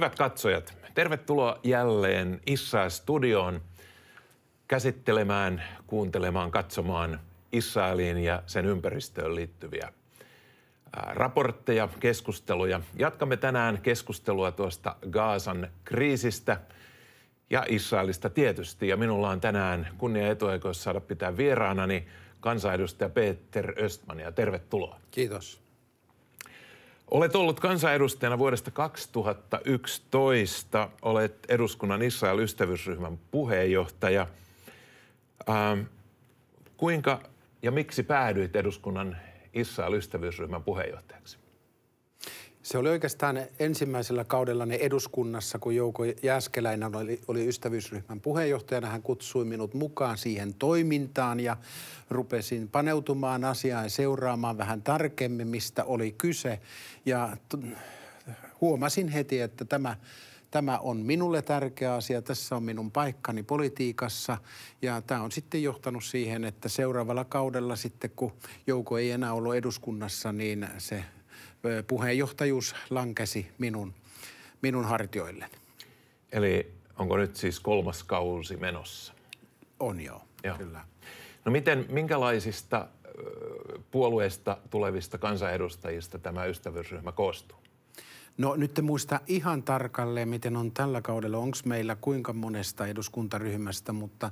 Hyvät katsojat, tervetuloa jälleen Issaa studioon käsittelemään, kuuntelemaan, katsomaan Israeliin ja sen ympäristöön liittyviä raportteja, keskusteluja. Jatkamme tänään keskustelua tuosta Gaasan kriisistä ja Israelista tietysti. Ja minulla on tänään kunnia etuoikeus saada pitää vieraanani kansanedustaja Peter Östman ja tervetuloa. Kiitos. Olet ollut kansanedustajana vuodesta 2011. Olet eduskunnan Israel-ystävyysryhmän puheenjohtaja. Ähm, kuinka ja miksi päädyit eduskunnan Israel-ystävyysryhmän puheenjohtajaksi? Se oli oikeastaan ensimmäisellä kaudella ne eduskunnassa, kun Jouko Jääskeläinen oli, oli ystävyysryhmän puheenjohtajana. Hän kutsui minut mukaan siihen toimintaan ja rupesin paneutumaan asiaan ja seuraamaan vähän tarkemmin, mistä oli kyse. Ja t- huomasin heti, että tämä tämä on minulle tärkeä asia, tässä on minun paikkani politiikassa. Ja tämä on sitten johtanut siihen, että seuraavalla kaudella sitten, kun Jouko ei enää ollut eduskunnassa, niin se puheenjohtajuus lankesi minun, minun hartioilleni. Eli onko nyt siis kolmas kausi menossa? On joo, joo. kyllä. No miten, minkälaisista puolueista tulevista kansanedustajista tämä ystävyysryhmä koostuu? No nyt en muista ihan tarkalleen, miten on tällä kaudella, onko meillä kuinka monesta eduskuntaryhmästä, mutta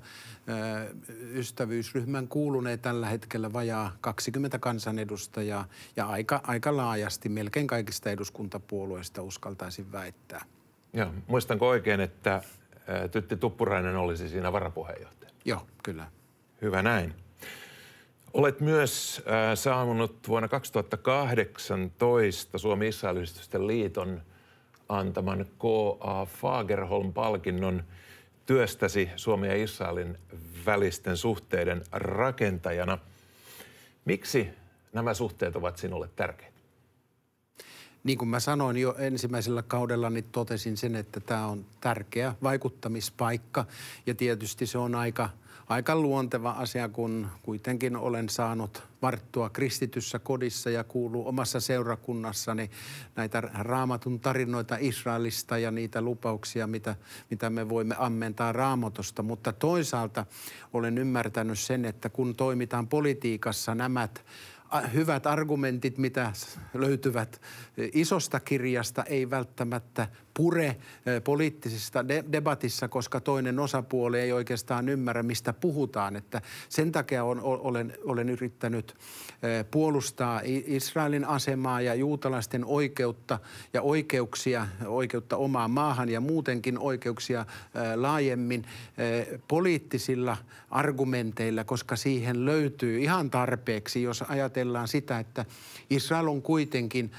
ö, ystävyysryhmän kuulunee tällä hetkellä vajaa 20 kansanedustajaa ja aika, aika laajasti melkein kaikista eduskuntapuolueista uskaltaisin väittää. Joo, muistanko oikein, että Tytti Tuppurainen olisi siinä varapuheenjohtaja? Joo, kyllä. Hyvä näin. Olet myös äh, saanut vuonna 2018 suomi israeliyhdistysten liiton antaman K.A. Fagerholm-palkinnon työstäsi Suomen ja Israelin välisten suhteiden rakentajana. Miksi nämä suhteet ovat sinulle tärkeitä? Niin kuin mä sanoin jo ensimmäisellä kaudella, niin totesin sen, että tämä on tärkeä vaikuttamispaikka ja tietysti se on aika – aika luonteva asia, kun kuitenkin olen saanut varttua kristityssä kodissa ja kuuluu omassa seurakunnassani näitä raamatun tarinoita Israelista ja niitä lupauksia, mitä, mitä me voimme ammentaa raamatusta. Mutta toisaalta olen ymmärtänyt sen, että kun toimitaan politiikassa, nämä hyvät argumentit, mitä löytyvät e, isosta kirjasta, ei välttämättä pure e, poliittisista de- debatissa, koska toinen osapuoli ei oikeastaan ymmärrä, mistä puhutaan. Että sen takia on, olen, olen yrittänyt e, puolustaa Israelin asemaa ja juutalaisten oikeutta ja oikeuksia, oikeutta omaan maahan ja muutenkin oikeuksia laajemmin poliittisilla argumenteilla, koska siihen löytyy ihan tarpeeksi, jos ajatellaan, ajatellaan sitä, että Israel on kuitenkin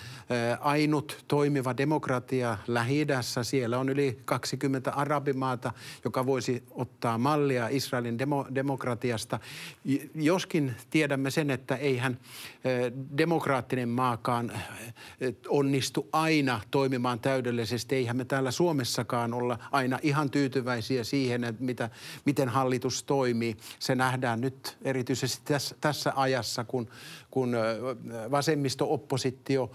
ainut toimiva demokratia lähi Siellä on yli 20 arabimaata, joka voisi ottaa mallia Israelin demo, demokratiasta. Joskin tiedämme sen, että eihän demokraattinen maakaan onnistu aina toimimaan täydellisesti. Eihän me täällä Suomessakaan olla aina ihan tyytyväisiä siihen, että mitä, miten hallitus toimii. Se nähdään nyt erityisesti tässä, tässä ajassa, kun, kun vasemmisto-oppositio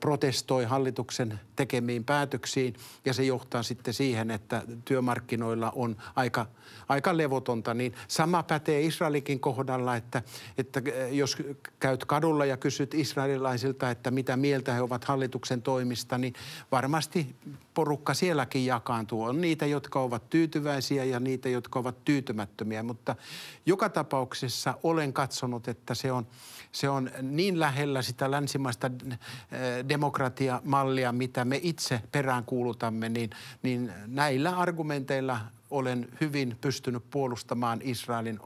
protestoi hallituksen tekemiin päätöksiin ja se johtaa sitten siihen, että työmarkkinoilla on aika, aika levotonta. Niin sama pätee Israelikin kohdalla, että, että äh, jos käyt kadulla ja kysyt israelilaisilta, että mitä mieltä he ovat hallituksen toimista, niin varmasti porukka sielläkin jakaantuu. On niitä, jotka ovat tyytyväisiä ja niitä, jotka ovat tyytymättömiä, mutta joka tapauksessa olen katsonut, että se on, se on niin lähellä sitä länsimaista äh, demokratiamallia, mitä me itse peräänkuulutamme, niin, niin näillä argumenteilla olen hyvin pystynyt puolustamaan Israelin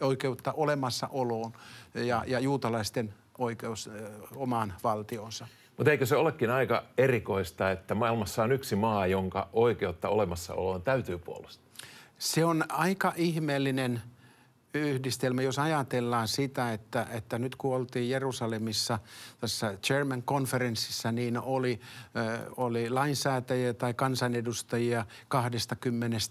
oikeutta olemassaoloon ja, ja juutalaisten oikeus omaan valtionsa. Mutta eikö se olekin aika erikoista, että maailmassa on yksi maa, jonka oikeutta olemassaoloon täytyy puolustaa? Se on aika ihmeellinen yhdistelmä, jos ajatellaan sitä, että, että nyt kun oltiin Jerusalemissa tässä Chairman-konferenssissa, niin oli, ö, oli lainsäätäjiä tai kansanedustajia 21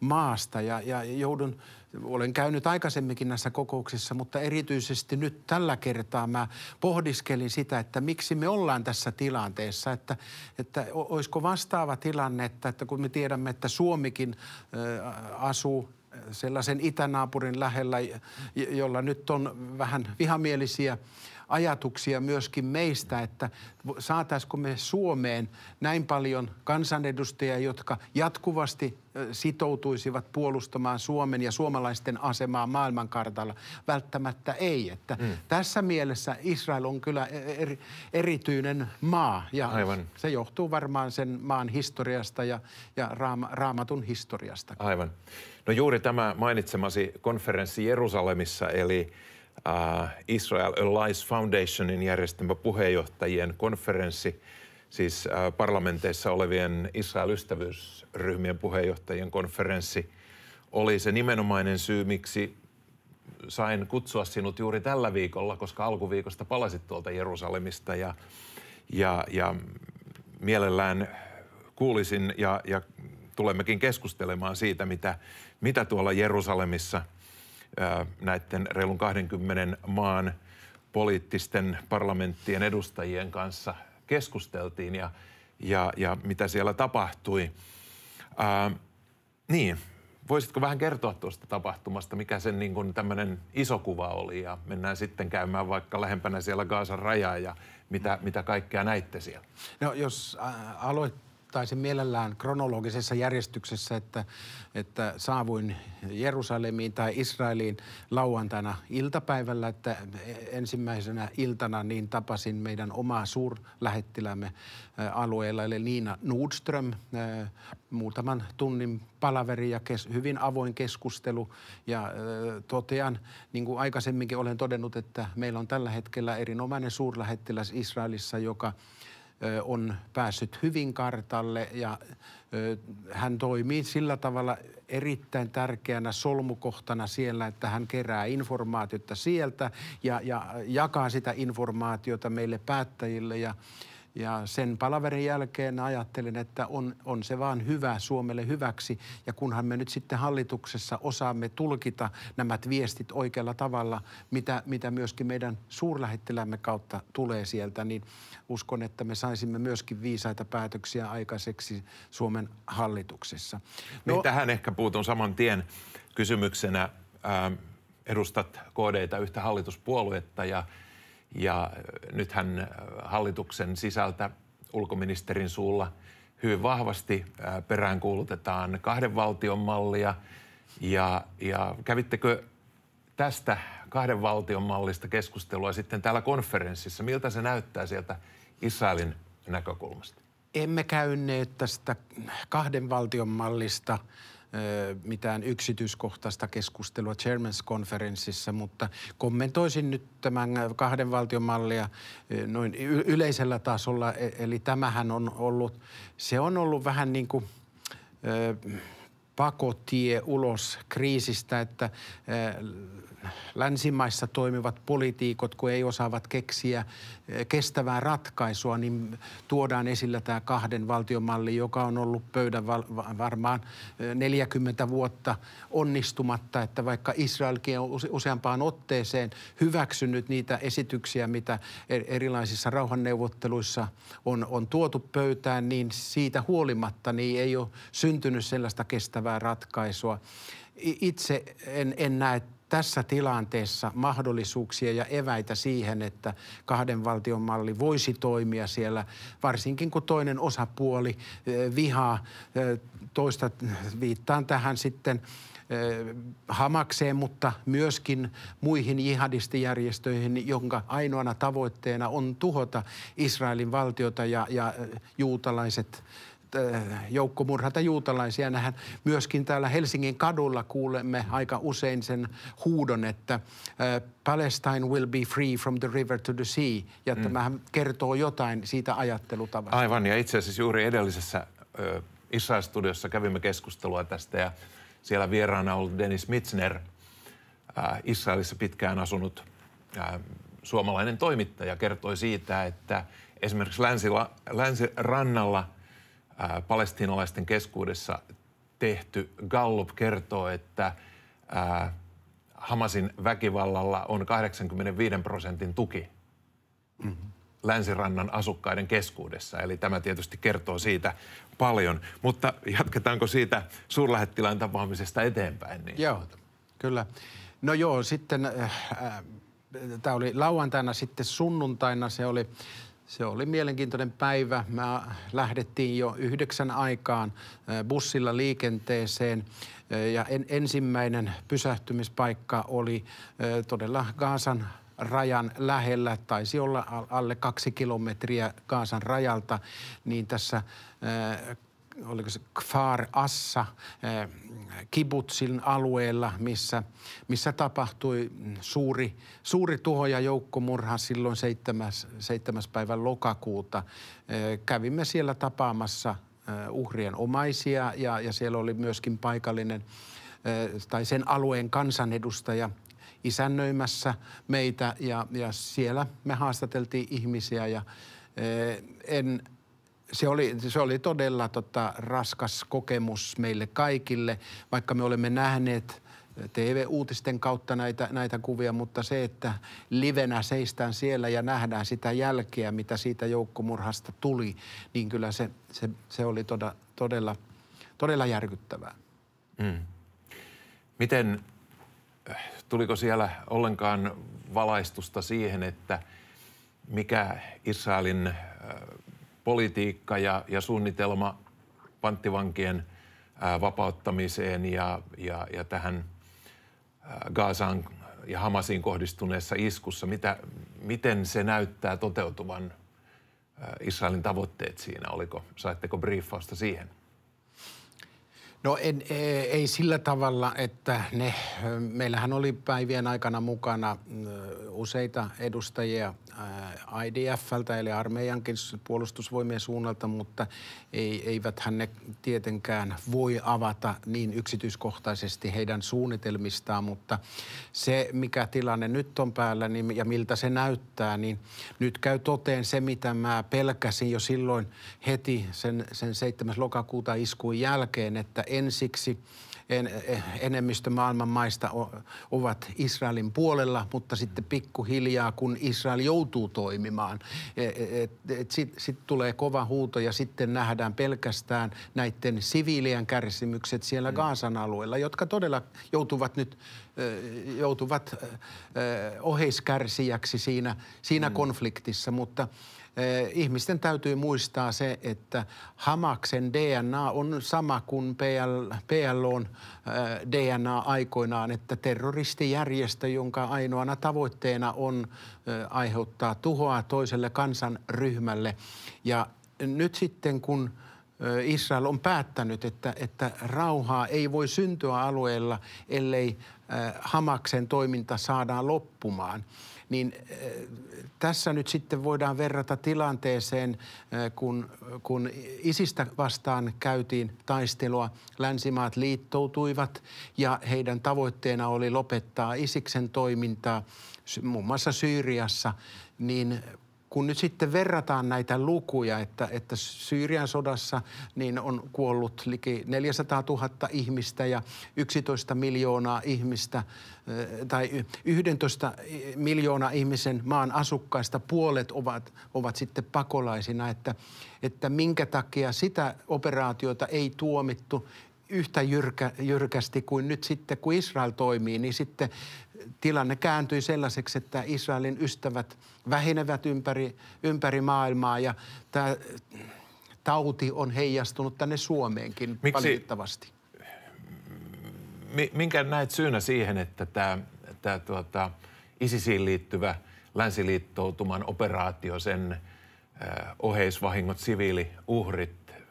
maasta ja, ja joudun olen käynyt aikaisemminkin näissä kokouksissa, mutta erityisesti nyt tällä kertaa mä pohdiskelin sitä, että miksi me ollaan tässä tilanteessa, että, että olisiko vastaava tilanne, että, että kun me tiedämme, että Suomikin asuu sellaisen itänaapurin lähellä, jolla nyt on vähän vihamielisiä ajatuksia myöskin meistä, että saataisiko me Suomeen näin paljon kansanedustajia, jotka jatkuvasti sitoutuisivat puolustamaan Suomen ja suomalaisten asemaa maailmankartalla. Välttämättä ei. Että mm. Tässä mielessä Israel on kyllä e-, e-, eri, erityinen maa ja Aivan. se johtuu varmaan sen maan historiasta ja, ja raam, raamatun historiasta. Aivan. No juuri tämä mainitsemasi konferenssi Jerusalemissa, eli äh, Israel Allies Foundationin järjestämä puheenjohtajien konferenssi, siis äh, parlamenteissa olevien Israel-ystävyysryhmien puheenjohtajien konferenssi, oli se nimenomainen syy, miksi sain kutsua sinut juuri tällä viikolla, koska alkuviikosta palasit tuolta Jerusalemista ja, ja, ja mielellään kuulisin ja, ja tulemmekin keskustelemaan siitä, mitä, mitä tuolla Jerusalemissa näiden reilun 20 maan poliittisten parlamenttien edustajien kanssa keskusteltiin ja, ja, ja mitä siellä tapahtui. Ää, niin, voisitko vähän kertoa tuosta tapahtumasta, mikä sen niin kuin tämmöinen iso kuva oli ja mennään sitten käymään vaikka lähempänä siellä Gaasan rajaa ja mitä, mitä kaikkea näitte siellä? No jos aloittaa ottaisin mielellään kronologisessa järjestyksessä, että, että saavuin Jerusalemiin tai Israeliin lauantaina iltapäivällä, että ensimmäisenä iltana niin tapasin meidän omaa suurlähettilämme alueella, eli Niina Nordström, muutaman tunnin palaveri ja kes, hyvin avoin keskustelu. Ja totean, niin kuin aikaisemminkin olen todennut, että meillä on tällä hetkellä erinomainen suurlähettiläs Israelissa, joka – on päässyt hyvin kartalle ja hän toimii sillä tavalla erittäin tärkeänä solmukohtana siellä, että hän kerää informaatiota sieltä ja, ja jakaa sitä informaatiota meille päättäjille ja ja sen palaverin jälkeen ajattelin, että on, on se vaan hyvä Suomelle hyväksi. Ja kunhan me nyt sitten hallituksessa osaamme tulkita nämä viestit oikealla tavalla, mitä, mitä myöskin meidän suurlähettilämme kautta tulee sieltä, niin uskon, että me saisimme myöskin viisaita päätöksiä aikaiseksi Suomen hallituksessa. Niin, no, niin tähän ehkä puutun saman tien kysymyksenä. Ähm, edustat KDtä yhtä hallituspuoluetta ja ja nythän hallituksen sisältä ulkoministerin suulla hyvin vahvasti peräänkuulutetaan kahden valtion mallia. Ja, ja kävittekö tästä kahden valtion mallista keskustelua sitten täällä konferenssissa? Miltä se näyttää sieltä Israelin näkökulmasta? Emme käyneet tästä kahden valtion mallista mitään yksityiskohtaista keskustelua Chairmans-konferenssissa, mutta kommentoisin nyt tämän kahden valtion mallia noin yleisellä tasolla. E, eli tämähän on ollut, se on ollut vähän niin kuin pakotie ulos kriisistä, että länsimaissa toimivat poliitikot, kun ei osaavat keksiä eh, kestävää ratkaisua, niin tuodaan esillä tämä kahden valtiomalli, joka on ollut pöydän varmaan 40 eh, vuotta onnistumatta, että vaikka Israelkin on useampaan otteeseen hyväksynyt niitä esityksiä, mitä er-, erilaisissa rauhanneuvotteluissa on, on tuotu pöytään, niin siitä huolimatta niin ei ole syntynyt sellaista kestävää ratkaisua itse en, en näe tässä tilanteessa mahdollisuuksia ja eväitä siihen, että kahden valtion malli voisi toimia siellä, varsinkin kun toinen osapuoli vihaa toista, viittaan tähän sitten Hamakseen, mutta myöskin muihin jihadistijärjestöihin, jonka ainoana tavoitteena on tuhota Israelin valtiota ja, ja juutalaiset Äh, joukkomurhata juutalaisia. Nähän myöskin täällä Helsingin kadulla kuulemme aika usein sen huudon, että äh, Palestine will be free from the river to the sea. Ja mm. tämähän kertoo jotain siitä ajattelutavasta. Aivan, ja itse asiassa juuri edellisessä Israel-studiossa kävimme keskustelua tästä ja siellä vieraana ollut Dennis Mitsner, Israelissa pitkään asunut suomalainen toimittaja, kertoi siitä, että esimerkiksi länsi, palestinalaisten palestiinalaisten keskuudessa tehty Gallup kertoo, että ää, Hamasin väkivallalla on 85 prosentin tuki mm-hmm. länsirannan asukkaiden keskuudessa. Eli tämä tietysti kertoo siitä paljon. Mutta jatketaanko siitä suurlähettilään tapaamisesta eteenpäin? Niin? Joo, kyllä. No joo, sitten äh, äh, tämä oli lauantaina, sitten sunnuntaina se oli se oli mielenkiintoinen päivä. Mä lähdettiin jo yhdeksän aikaan bussilla liikenteeseen ja en, ensimmäinen pysähtymispaikka oli todella Gaasan rajan lähellä, taisi olla alle kaksi kilometriä Gaasan rajalta, niin tässä oliko se Kfar Assa, eh, Kibutsin alueella, missä, missä tapahtui suuri, suuri tuho ja joukkomurha silloin 7. 7. päivän lokakuuta. Eh, kävimme siellä tapaamassa eh, uhrien omaisia ja, ja siellä oli myöskin paikallinen tai sen alueen kansanedustaja isännöimässä meitä ja, ja siellä me haastateltiin ihmisiä ja en se oli, se oli todella tota, raskas kokemus meille kaikille, vaikka me olemme nähneet eh, TV-uutisten kautta näitä, näitä kuvia, mutta se, että livenä seistään siellä ja nähdään sitä jälkeä, mitä siitä joukkomurhasta tuli, niin kyllä se, se, se oli toda, todella, todella järkyttävää. Mm. Miten, eh, tuliko siellä ollenkaan valaistusta siihen, että mikä Israelin politiikka ja, ja suunnitelma panttivankien ää, vapauttamiseen ja, ja, ja tähän Gaasaan ja Hamasiin kohdistuneessa iskussa, mitä, miten se näyttää toteutuvan Israelin tavoitteet siinä? Oliko, saitteko briefausta siihen? No en, e, ei sillä tavalla, että ne, meillähän oli päivien aikana mukana useita edustajia IDFltä eli armeijankin puolustusvoimien suunnalta, mutta ei, eiväthän ne tietenkään voi avata niin yksityiskohtaisesti heidän suunnitelmistaan, mutta se mikä tilanne nyt on päällä niin, ja miltä se näyttää, niin nyt käy toteen se mitä mä pelkäsin jo silloin heti sen, sen 7. lokakuuta iskuun jälkeen, että ensiksi en, enemmistö maailman maista ovat Israelin puolella, mutta sitten pikkuhiljaa, kun Israel joutuu toimimaan, e, e, sitten sit tulee kova huuto ja sitten nähdään pelkästään näiden siviilien kärsimykset siellä mm. Gaasan alueella, jotka todella joutuvat nyt e, joutuvat oheiskärsijäksi siinä, siinä mm. konfliktissa, mutta – Eh, ihmisten täytyy muistaa se, että Hamaksen DNA on sama kuin PL, PLOn eh, DNA aikoinaan, että terroristijärjestö, jonka ainoana tavoitteena on eh, aiheuttaa tuhoa toiselle kansanryhmälle. Ja nyt sitten kun Israel on päättänyt, että, että rauhaa ei voi syntyä alueella, ellei Hamaksen toiminta saadaan loppumaan – niin eh, tässä nyt sitten voidaan verrata tilanteeseen, eh, kun, kun isistä vastaan käytiin taistelua. Länsimaat liittoutuivat ja heidän tavoitteena oli lopettaa isiksen toimintaa muun muassa Syyriassa, niin kun nyt sitten verrataan näitä lukuja, että, että Syyrian sodassa niin on kuollut liki 400 000 ihmistä ja 11 miljoonaa ihmistä eh, tai 11 miljoonaa ihmisen maan asukkaista puolet ovat, ovat sitten pakolaisina, että, että minkä takia sitä operaatiota ei tuomittu yhtä jyrkä, jyrkästi kuin nyt sitten, kun Israel toimii, niin sitten tilanne kääntyi sellaiseksi, että Israelin ystävät vähenevät ympäri, ympäri maailmaa ja tämä tauti on heijastunut tänne Suomeenkin Miksi, valitettavasti. Minkä näet syynä siihen, että tämä, tämä tuota, ISISiin liittyvä länsiliittoutuman operaatio, sen oheisvahingot, siviiliuhrit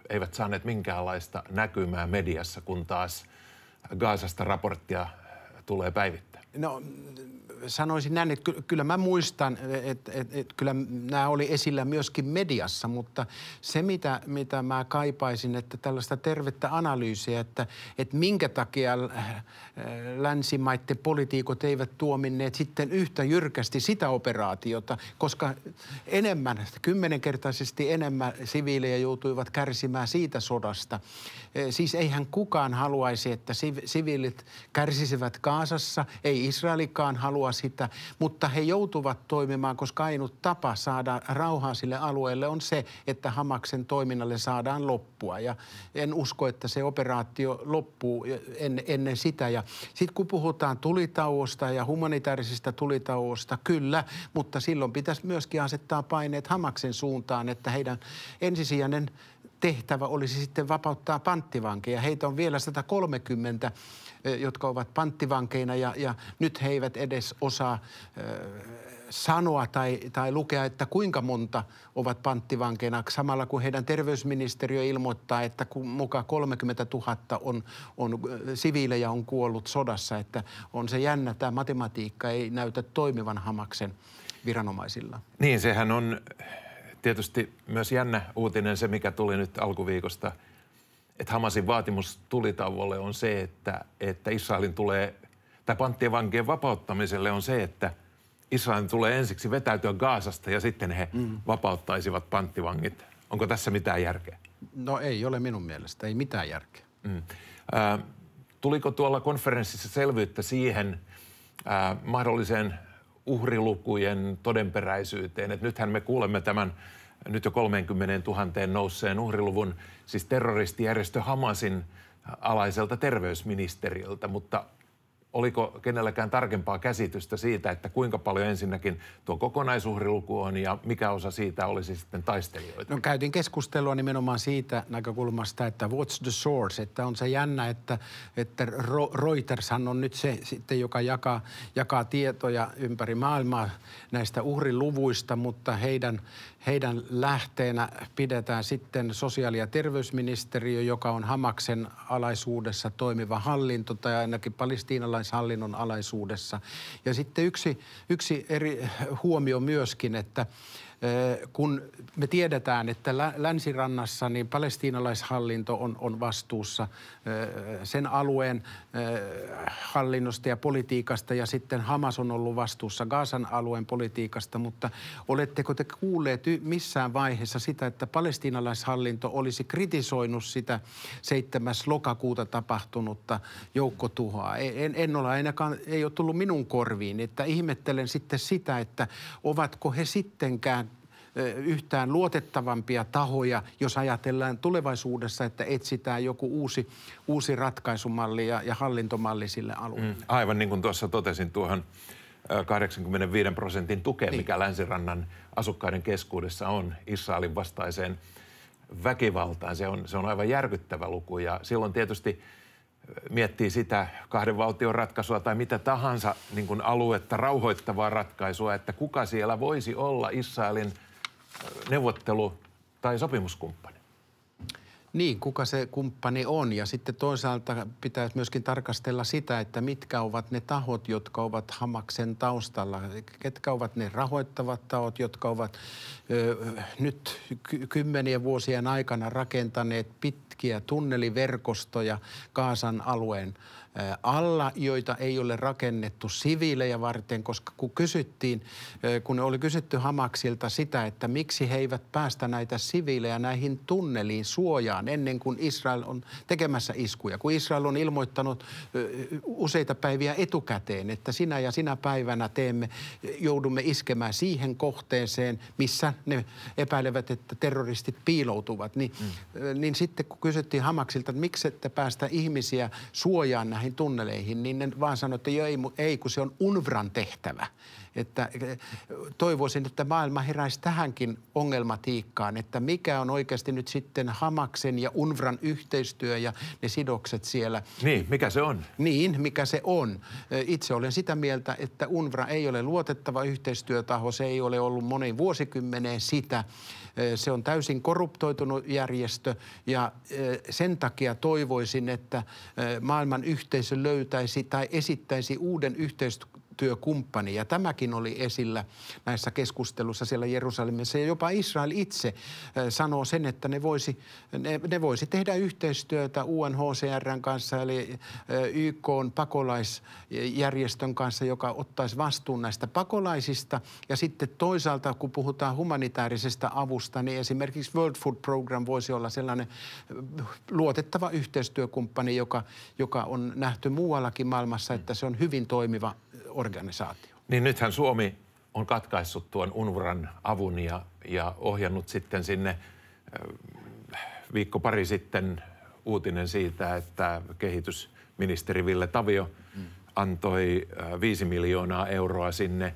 eivät saaneet minkäänlaista näkymää mediassa, kun taas Gaasasta raporttia tulee päivittäin? no, sanoisin näin, että kyllä mä muistan, että, että, että kyllä nämä oli esillä myöskin mediassa, mutta se mitä, mitä mä kaipaisin, että tällaista tervettä analyysiä, että, että minkä takia äh, länsimaiden politiikot eivät tuominneet sitten yhtä jyrkästi sitä operaatiota, koska enemmän, kymmenenkertaisesti enemmän siviilejä joutuivat kärsimään siitä sodasta. Siis eihän kukaan haluaisi, että siviilit kärsisivät Kaasassa, ei Israelikaan halua halua sitä, mutta he joutuvat toimimaan, koska ainut tapa saada rauhaa sille alueelle on se, että Hamaksen toiminnalle saadaan loppua. Ja en usko, että se operaatio loppuu en, ennen sitä. Ja sitten kun puhutaan tulitauosta ja humanitaarisista tulitauosta, kyllä, mutta silloin pitäisi myöskin asettaa paineet Hamaksen suuntaan, että heidän ensisijainen tehtävä olisi sitten vapauttaa panttivankeja. Heitä on vielä 130 jotka ovat panttivankeina ja, ja nyt he eivät edes osaa sanoa tai, tai lukea, että kuinka monta ovat panttivankeina, samalla kun heidän terveysministeriö ilmoittaa, että mukaan 30 000 on, on siviilejä on kuollut sodassa, että on se jännä, tämä matematiikka ei näytä toimivan hamaksen viranomaisilla. Niin, sehän on tietysti myös jännä uutinen se, mikä tuli nyt alkuviikosta – että Hamasin vaatimus tulitauolle on se, että, että Israelin tulee, tai panttivankien vapauttamiselle on se, että Israelin tulee ensiksi vetäytyä Gaasasta ja sitten he mm. vapauttaisivat panttivangit. Onko tässä mitään järkeä? No ei ole minun mielestä, ei mitään järkeä. Mm. Äh, tuliko tuolla konferenssissa selvyyttä siihen äh, mahdolliseen uhrilukujen todenperäisyyteen? että nythän me kuulemme tämän nyt jo 30 000 nousseen uhriluvun, siis terroristijärjestö Hamasin alaiselta terveysministeriöltä, mutta oliko kenelläkään tarkempaa käsitystä siitä, että kuinka paljon ensinnäkin tuo kokonaisuhriluku on ja mikä osa siitä olisi sitten taistelijoita? No käytin keskustelua nimenomaan siitä näkökulmasta, että what's the source, että on se jännä, että, että Reutershan on nyt se sitten, joka jakaa, jakaa tietoja ympäri maailmaa näistä uhriluvuista, mutta heidän heidän lähteenä pidetään sitten sosiaali- ja terveysministeriö, joka on Hamaksen alaisuudessa toimiva hallinto tai ainakin palestiinalaishallinnon alaisuudessa. Ja sitten yksi, yksi eri huomio myöskin, että Eh, kun me tiedetään, että länsirannassa niin palestiinalaishallinto on, on vastuussa eh, sen alueen eh, hallinnosta ja politiikasta ja sitten Hamas on ollut vastuussa Gaasan alueen politiikasta, mutta oletteko te kuulleet missään vaiheessa sitä, että palestiinalaishallinto olisi kritisoinut sitä 7. lokakuuta tapahtunutta joukkotuhoa? E-, en, en ole ainakaan, ei ole tullut minun korviin, että ihmettelen sitten sitä, että ovatko he sittenkään yhtään luotettavampia tahoja, jos ajatellaan tulevaisuudessa, että etsitään joku uusi, uusi ratkaisumalli ja, ja hallintomalli sille alueelle. Mm, aivan niin kuin tuossa totesin tuohon 85 prosentin tukeen, niin. mikä Länsirannan asukkaiden keskuudessa on Israelin vastaiseen väkivaltaan. Se on, se on aivan järkyttävä luku ja silloin tietysti miettii sitä kahden valtion ratkaisua tai mitä tahansa niin kuin aluetta rauhoittavaa ratkaisua, että kuka siellä voisi olla Israelin – neuvottelu- tai sopimuskumppani. Niin, kuka se kumppani on. Ja sitten toisaalta pitäisi myöskin tarkastella sitä, että mitkä ovat ne tahot, jotka ovat Hamaksen taustalla. Ketkä ovat ne rahoittavat tahot, jotka ovat ö, nyt kymmenien vuosien aikana rakentaneet pitkiä tunneliverkostoja Kaasan alueen alla, joita ei ole rakennettu siviilejä varten, koska kun kysyttiin, kun oli kysytty Hamaksilta sitä, että miksi he eivät päästä näitä siviilejä näihin tunneliin suojaan ennen kuin Israel on tekemässä iskuja. Kun Israel on ilmoittanut useita päiviä etukäteen, että sinä ja sinä päivänä teemme, joudumme iskemään siihen kohteeseen, missä ne epäilevät, että terroristit piiloutuvat, niin, mm. niin sitten kun kysyttiin Hamaksilta, että miksi ette päästä ihmisiä suojaan näihin tunneleihin, niin ne vaan sanoi, että ei, ei, kun se on UNVRAN tehtävä. Että eh, toivoisin, että maailma heräisi tähänkin ongelmatiikkaan, että mikä on oikeasti nyt sitten Hamaksen ja UNVRAN yhteistyö ja ne sidokset siellä. Niin, mikä se on? Niin, mikä se on. Eh, itse olen sitä mieltä, että UNVRA ei ole luotettava yhteistyötaho, se ei ole ollut moneen vuosikymmeneen sitä. Se on täysin korruptoitunut järjestö ja sen takia toivoisin, että maailman yhteisö löytäisi tai esittäisi uuden yhteistyön yhteistyökumppani. Ja tämäkin oli esillä näissä keskustelussa siellä Jerusalemissa. Ja jopa Israel itse äh, sanoo sen, että ne voisi, ne, ne voisi tehdä yhteistyötä UNHCRn kanssa, eli äh, YK on pakolaisjärjestön kanssa, joka ottaisi vastuun näistä pakolaisista. Ja sitten toisaalta, kun puhutaan humanitaarisesta avusta, niin esimerkiksi World Food Program voisi olla sellainen äh, luotettava yhteistyökumppani, joka, joka on nähty muuallakin maailmassa, että se on hyvin toimiva organisaatio organisaatio. Niin nythän Suomi on katkaissut tuon UNVRAN avun ja, ja ohjannut sitten sinne äh, viikko pari sitten uutinen siitä, että kehitysministeri Ville Tavio mm. antoi 5 äh, miljoonaa euroa sinne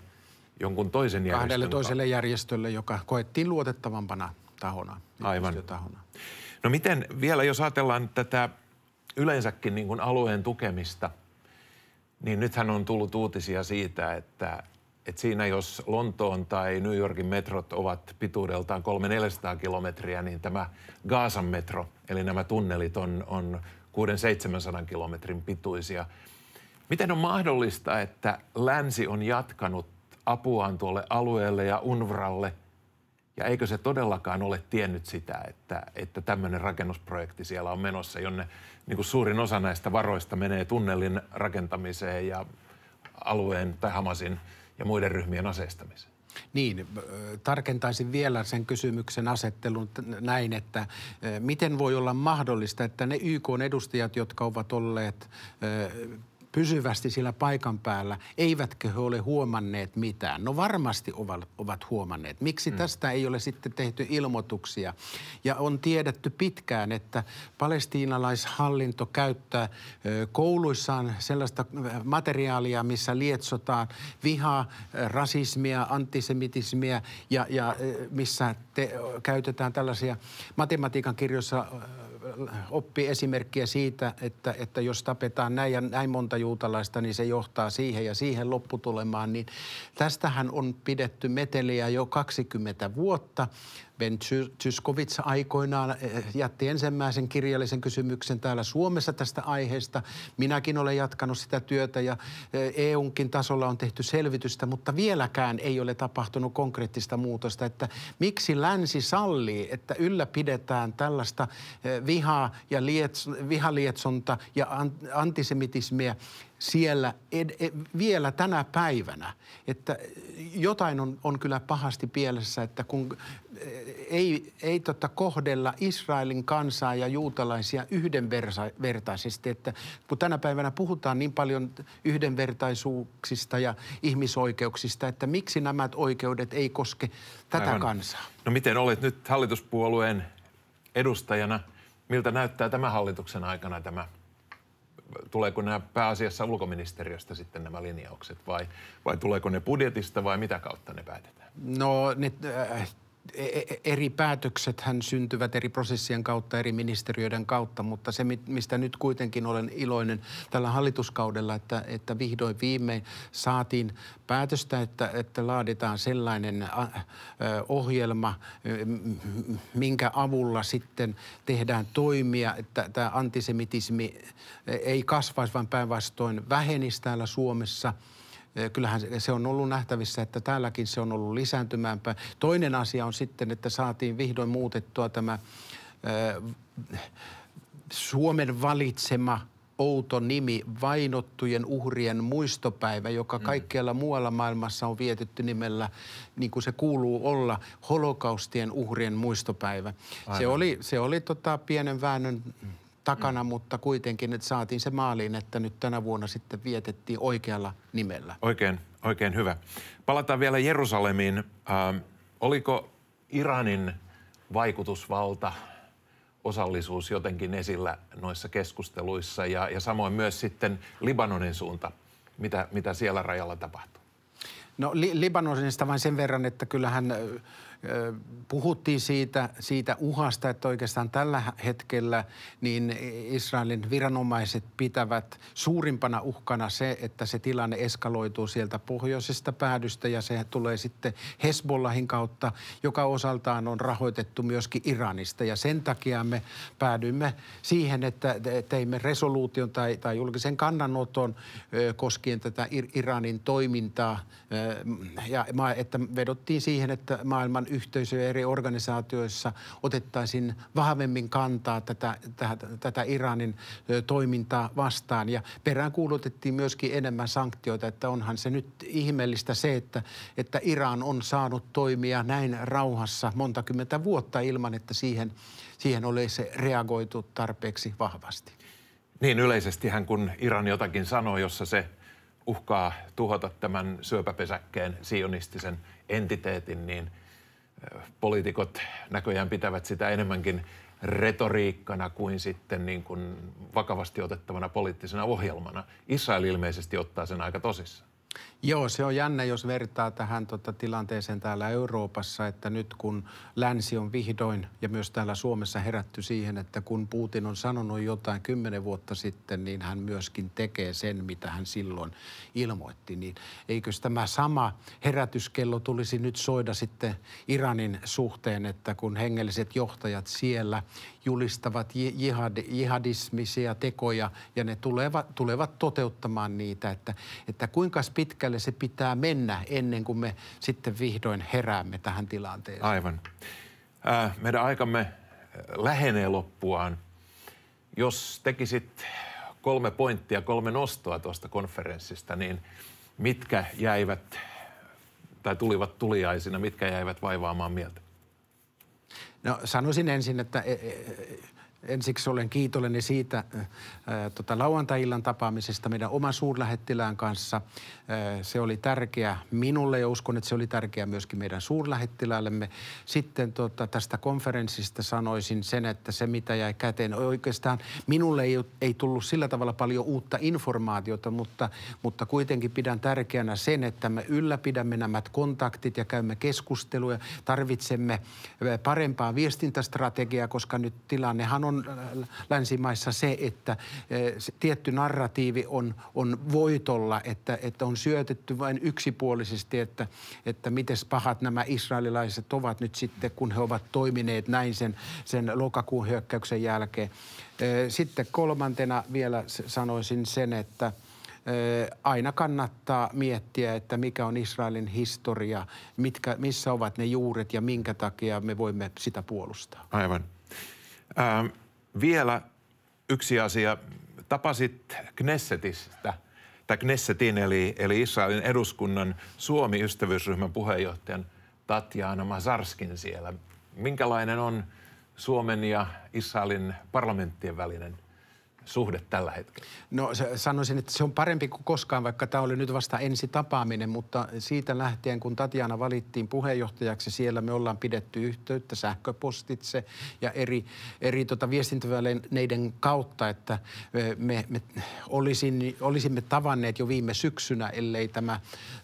jonkun toisen järjestön. Kahdelle toiselle järjestölle, joka koettiin luotettavampana tahona. Aivan. Tahona. No miten vielä, jos ajatellaan tätä yleensäkin niin kuin alueen tukemista – niin nythän on tullut uutisia siitä, että, että siinä jos Lontoon tai New Yorkin metrot ovat pituudeltaan 300-400 kilometriä, niin tämä Gaasan metro, eli nämä tunnelit on, on 600-700 kilometrin pituisia. Miten on mahdollista, että länsi on jatkanut apuaan tuolle alueelle ja UNVRalle – ja eikö se todellakaan ole tiennyt sitä, että, että tämmöinen rakennusprojekti siellä on menossa, jonne niin kuin suurin osa näistä varoista menee tunnelin rakentamiseen ja alueen tai Hamasin ja muiden ryhmien aseistamiseen? Niin, tarkentaisin vielä sen kysymyksen asettelun näin, että miten voi olla mahdollista, että ne YK-edustajat, jotka ovat olleet pysyvästi siellä paikan päällä, eivätkö he ole huomanneet mitään? No varmasti ovat huomanneet. Miksi mm. tästä ei ole sitten tehty ilmoituksia? Ja on tiedetty pitkään, että palestiinalaishallinto käyttää kouluissaan sellaista materiaalia, missä lietsotaan vihaa, rasismia, antisemitismia ja, ja missä te, käytetään tällaisia matematiikan kirjoissa oppii esimerkkiä siitä, että, että jos tapetaan näin ja näin monta juutalaista, niin se johtaa siihen ja siihen lopputulemaan, niin tästähän on pidetty meteliä jo 20 vuotta. Ben Tyskovits aikoinaan eh, jätti ensimmäisen kirjallisen kysymyksen täällä Suomessa tästä aiheesta. Minäkin olen jatkanut sitä työtä ja EUnkin eh, e tasolla on tehty selvitystä, mutta vieläkään ei ole tapahtunut konkreettista muutosta, että miksi länsi sallii, että ylläpidetään tällaista eh, vihaa ja lietso, vihalietsonta ja antisemitismiä siellä ed, ed, vielä tänä päivänä, että jotain on, on kyllä pahasti pielessä, että kun e, ei, ei tota kohdella Israelin kansaa ja juutalaisia yhdenvertaisesti, että kun tänä päivänä puhutaan niin paljon yhdenvertaisuuksista ja ihmisoikeuksista, että miksi nämä oikeudet ei koske tätä Aivan. kansaa. No miten olet nyt hallituspuolueen edustajana, miltä näyttää tämän hallituksen aikana tämä tuleeko nämä pääasiassa ulkoministeriöstä sitten nämä linjaukset vai, vai tuleeko ne budjetista vai mitä kautta ne päätetään? No ne, äh, E, e, e, eri päätökset hän syntyvät eri prosessien kautta, eri ministeriöiden kautta, mutta se, mistä nyt kuitenkin olen iloinen tällä hallituskaudella, että, että vihdoin viimein saatiin päätöstä, että, että laaditaan sellainen ohjelma, minkä avulla sitten tehdään toimia, että tämä antisemitismi ei kasvaisi, vaan päinvastoin vähenisi täällä Suomessa – Eh, kyllähän se on ollut nähtävissä, että täälläkin se on ollut lisääntymäänpä. Toinen asia on sitten, että saatiin vihdoin muutettua tämä eh, Suomen valitsema outo nimi Vainottujen uhrien muistopäivä, joka mm. kaikkialla muualla maailmassa on vietetty nimellä, niin kuin se kuuluu olla, holokaustien uhrien muistopäivä. Aivan. Se oli, se oli tota pienen väännön mm takana, mm. mutta kuitenkin että saatiin se maaliin, että nyt tänä vuonna sitten vietettiin oikealla nimellä. Oikein, oikein hyvä. Palataan vielä Jerusalemiin. Ähm, oliko Iranin vaikutusvalta, osallisuus jotenkin esillä noissa keskusteluissa ja, ja samoin myös sitten Libanonin suunta, mitä, mitä siellä rajalla tapahtuu? No Li- Libanonista vain sen verran, että kyllähän Puhuttiin siitä, siitä uhasta, että oikeastaan tällä hetkellä niin Israelin viranomaiset pitävät suurimpana uhkana se, että se tilanne eskaloituu sieltä pohjoisesta päädystä ja se tulee sitten Hezbollahin kautta, joka osaltaan on rahoitettu myöskin Iranista. Ja sen takia me päädyimme siihen, että teimme resoluution tai, tai julkisen kannanoton koskien tätä Iranin toimintaa ja että vedottiin siihen, että maailman yhteisöjä eri organisaatioissa otettaisiin vahvemmin kantaa tätä, tätä, tätä Iranin toimintaa vastaan. Ja peräänkuulutettiin myöskin enemmän sanktioita, että onhan se nyt ihmeellistä se, että, että Iran on saanut toimia näin rauhassa monta kymmentä vuotta ilman, että siihen, siihen olisi reagoitu tarpeeksi vahvasti. Niin yleisesti hän kun Iran jotakin sanoo, jossa se uhkaa tuhota tämän syöpäpesäkkeen sionistisen entiteetin, niin – poliitikot näköjään pitävät sitä enemmänkin retoriikkana kuin sitten niin kuin vakavasti otettavana poliittisena ohjelmana. Israel ilmeisesti ottaa sen aika tosissaan. Joo, se on jännä, jos vertaa tähän tota, tilanteeseen täällä Euroopassa, että nyt kun länsi on vihdoin ja myös täällä Suomessa herätty siihen, että kun Putin on sanonut jotain kymmenen vuotta sitten, niin hän myöskin tekee sen, mitä hän silloin ilmoitti. Niin eikö tämä sama herätyskello tulisi nyt soida sitten Iranin suhteen, että kun hengelliset johtajat siellä julistavat jihad, jihadismisia tekoja ja ne tulevat, tulevat toteuttamaan niitä, että, että kuinka pit- pitkälle se pitää mennä ennen kuin me sitten vihdoin heräämme tähän tilanteeseen. Aivan. Äh, meidän aikamme äh, lähenee loppuaan. Jos tekisit kolme pointtia, kolme nostoa tuosta konferenssista, niin mitkä jäivät tai tulivat tuliaisina, mitkä jäivät vaivaamaan mieltä? No sanoisin ensin, että e, e, Ensiksi olen kiitollinen siitä äh, äh, tota, lauantai-illan tapaamisesta meidän oman suurlähettilään kanssa. Äh, se oli tärkeä minulle ja uskon, että se oli tärkeä myöskin meidän suurlähettiläällemme. Sitten tota, tästä konferenssista sanoisin sen, että se mitä jäi käteen, oikeastaan minulle ei, ei tullut sillä tavalla paljon uutta informaatiota, mutta, mutta kuitenkin pidän tärkeänä sen, että me ylläpidämme nämä kontaktit ja käymme keskusteluja. Tarvitsemme äh, parempaa viestintästrategiaa, koska nyt tilannehan on on äh, länsimaissa se, että äh, se tietty narratiivi on, on voitolla, että, että on syötetty vain yksipuolisesti, että, että miten pahat nämä israelilaiset ovat nyt sitten, kun he ovat toimineet näin sen, sen lokakuun hyökkäyksen jälkeen. Äh, sitten kolmantena vielä sanoisin sen, että – aina kannattaa miettiä, että mikä on Israelin historia, mitkä, missä ovat ne juuret ja minkä takia me voimme sitä puolustaa. Aivan. Ähm. Vielä yksi asia. Tapasit Knessetistä, tai Knessetin eli, eli Israelin eduskunnan Suomi-ystävyysryhmän puheenjohtajan Tatjana Mazarskin siellä. Minkälainen on Suomen ja Israelin parlamenttien välinen suhde tällä hetkellä? No sanoisin, että se on parempi kuin koskaan, vaikka tämä oli nyt vasta ensi tapaaminen, mutta siitä lähtien, kun Tatjana valittiin puheenjohtajaksi, siellä me ollaan pidetty yhteyttä sähköpostitse ja eri, eri tota viestintävälineiden kautta, että me, me olisin, olisimme tavanneet jo viime syksynä, ellei tämä,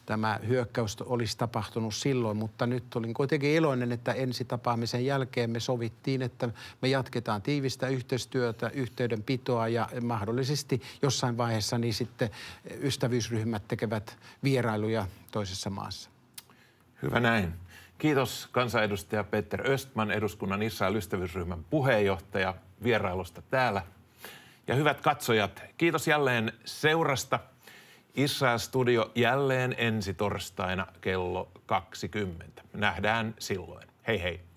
tämä hyökkäys olisi tapahtunut silloin, mutta nyt olin kuitenkin iloinen, että ensi tapaamisen jälkeen me sovittiin, että me jatketaan tiivistä yhteistyötä, yhteydenpitoa ja mahdollisesti jossain vaiheessa niin sitten ystävyysryhmät tekevät vierailuja toisessa maassa. Hyvä näin. Kiitos kansanedustaja Peter Östman, eduskunnan Israel-ystävyysryhmän puheenjohtaja vierailusta täällä. Ja hyvät katsojat, kiitos jälleen seurasta. Israel Studio jälleen ensi torstaina kello 20. Nähdään silloin. Hei hei!